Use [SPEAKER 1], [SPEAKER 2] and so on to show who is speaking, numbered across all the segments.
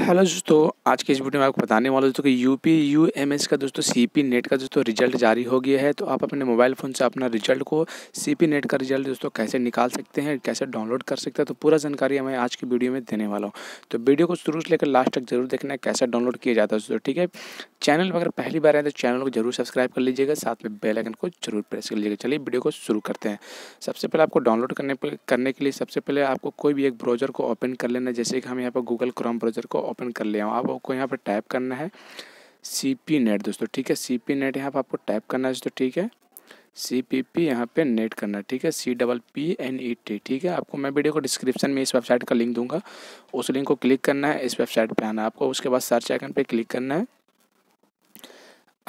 [SPEAKER 1] hello दोस्तों आज के इस वीडियो में आपको बताने वाला दोस्तों कि यूपी यूएमएस का दोस्तों सीपी नेट का दोस्तों रिजल्ट जारी हो गया है तो आप अपने मोबाइल फ़ोन से अपना रिजल्ट को सीपी नेट का रिजल्ट दोस्तों कैसे निकाल सकते हैं कैसे डाउनलोड कर सकते हैं तो पूरा जानकारी हमें आज की वीडियो में देने वाला हूँ तो वीडियो को शुरू से लेकर लास्ट तक जरूर देखना है कैसे डाउनलोड किया जाता है दोस्तों ठीक है चैनल अगर पहली बार आए तो चैनल को जरूर सब्सक्राइब कर लीजिएगा साथ में बेलाइकन को जरूर प्रेस कर लीजिएगा चलिए वीडियो को शुरू करते हैं सबसे पहले आपको डाउनलोड करने करने के लिए सबसे पहले आपको कोई भी एक ब्राउजर को ओपन कर लेना जैसे कि हम यहाँ पर गूगल क्रोम ब्राउजर को ओपन कर लिया हूँ आपको यहाँ पर टाइप करना है सी पी नेट दोस्तों ठीक है सी पी नेट यहाँ पर आपको टाइप करना है दोस्तों ठीक है सी पी पी यहाँ पर नेट करना ठीक है C double P N E T ठीक है आपको मैं वीडियो को डिस्क्रिप्शन में इस वेबसाइट का लिंक दूंगा उस लिंक को क्लिक करना है इस वेबसाइट पे आना आपको उसके बाद सर्च आइकन पे क्लिक करना है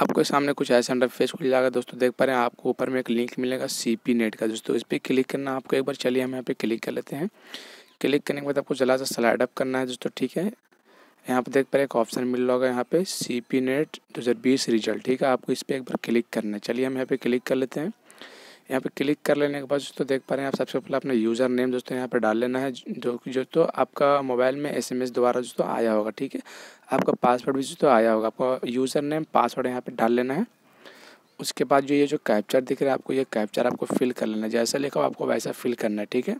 [SPEAKER 1] आपके सामने कुछ ऐसा फेस खुल जाएगा दोस्तों देख पा रहे हैं आपको ऊपर में एक लिंक मिलेगा सी पी नेट का दोस्तों इस पर क्लिक करना आपको एक बार चलिए हम यहाँ पे क्लिक कर लेते हैं क्लिक करने के बाद आपको जला सा स्लाइड अप करना है दोस्तों ठीक है यहाँ पर देख पा रहे एक ऑप्शन मिल रहा होगा यहाँ पे सी पी नेट दो हज़ार बीस रिजल्ट ठीक है आपको इस पर एक बार क्लिक करना है चलिए हम यहाँ पे क्लिक कर लेते हैं यहाँ पे क्लिक कर लेने के बाद दोस्तों देख पा रहे हैं आप सबसे पहले अपना यूज़र नेम दोस्तों यहाँ पे डाल लेना है जो कि तो आपका मोबाइल में एसएमएस द्वारा जो तो आया होगा ठीक है आपका पासवर्ड भी जो तो आया होगा आपका यूज़र नेम पासवर्ड यहाँ पर डाल लेना है उसके बाद जो ये जो कैप्चर दिख रहा है आपको ये कैप्चर आपको फिल कर लेना है जैसा लिखा हो आपको वैसा फिल करना है ठीक है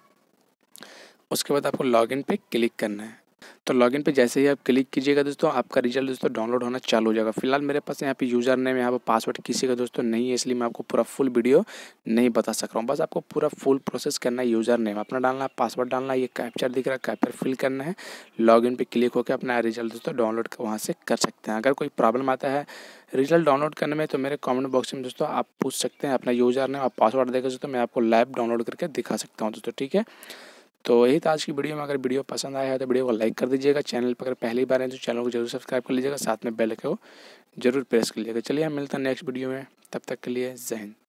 [SPEAKER 1] उसके बाद आपको लॉगिन पे क्लिक करना है तो लॉगिन पे जैसे ही आप क्लिक कीजिएगा दोस्तों आपका रिजल्ट दोस्तों डाउनलोड होना चालू हो जाएगा फिलहाल मेरे पास यहाँ पे यूज़र नेम यहाँ पर पासवर्ड किसी का दोस्तों नहीं है इसलिए मैं आपको पूरा फुल वीडियो नहीं बता सक रहा हूँ बस आपको पूरा फुल प्रोसेस करना है यूज़र नेम अपना डालना है पासवर्ड डालना है ये कैप्चर दिख रहा है कैप्चर फिल करना है लॉग इन क्लिक होकर अपना रिजल्ट दोस्तों डाउनलोड वहाँ से कर सकते हैं अगर कोई प्रॉब्लम आता है रिजल्ट डाउनलोड करने में तो मेरे कमेंट बॉक्स में दोस्तों आप पूछ सकते हैं अपना यूज़र नेम और पासवर्ड देकर दोस्तों मैं आपको लाइव डाउनलोड करके दिखा सकता हूँ दोस्तों ठीक है तो यही था आज की वीडियो में अगर वीडियो पसंद आया है तो वीडियो को लाइक कर दीजिएगा चैनल पर अगर पहली बार है तो चैनल को जरूर सब्सक्राइब कर लीजिएगा साथ में बेल को जरूर प्रेस कर लीजिएगा चलिए हम मिलते हैं नेक्स्ट वीडियो में तब तक के लिए जहन